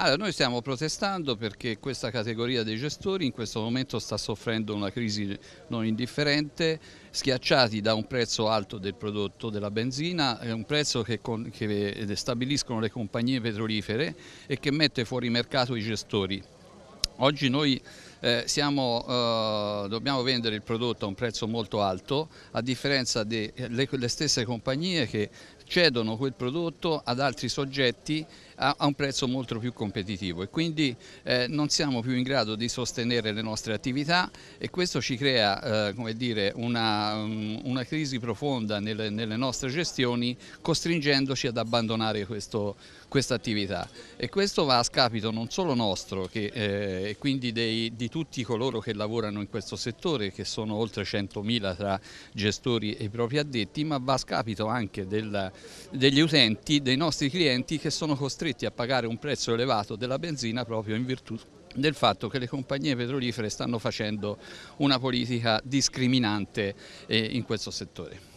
Allora, noi stiamo protestando perché questa categoria dei gestori in questo momento sta soffrendo una crisi non indifferente, schiacciati da un prezzo alto del prodotto della benzina, eh, un prezzo che, con, che eh, stabiliscono le compagnie petrolifere e che mette fuori mercato i gestori. Oggi noi eh, siamo, eh, dobbiamo vendere il prodotto a un prezzo molto alto a differenza delle stesse compagnie che cedono quel prodotto ad altri soggetti a, a un prezzo molto più competitivo e quindi eh, non siamo più in grado di sostenere le nostre attività e questo ci crea eh, dire, una, mm, una, crisi profonda nelle, nelle, nostre gestioni costringendoci ad abbandonare questo, questa attività e questo va a scapito non solo nostro che, eh, e quindi dei, di tutti coloro che lavorano in questo settore, che sono oltre 100.000 tra gestori e propri addetti, ma va a scapito anche del, degli utenti, dei nostri clienti che sono costretti a pagare un prezzo elevato della benzina proprio in virtù del fatto che le compagnie petrolifere stanno facendo una politica discriminante eh, in questo settore.